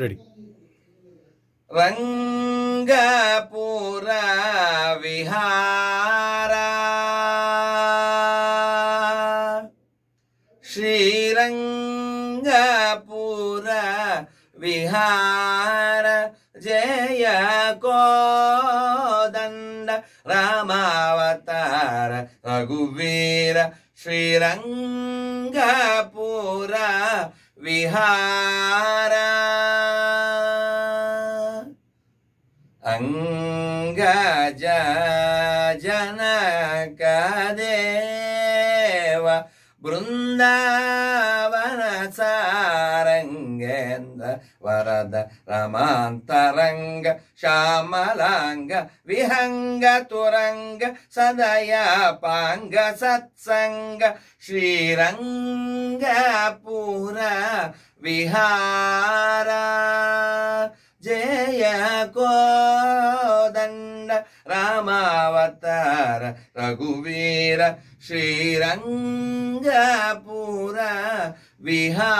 ready రంగపుర విహార శ్రీరంగపుర విహార జయ కోదండ రామావతార రఘువీర శ్రీరంగపుర విహార അംഗജനകദേവ ബൃന്ദാവന സാരംഗേന്ദ്ര വരദ രമാന്തരംഗ ശ്യാമലാംഗ വിഹംഗ തുരംഗ സദയാ പാംഗ സത്സംഗ ശ്രീരംഗ പൂര വിഹാര ജയ കോ रामावतार रघुवीर श्रीरङ्गपुर विहा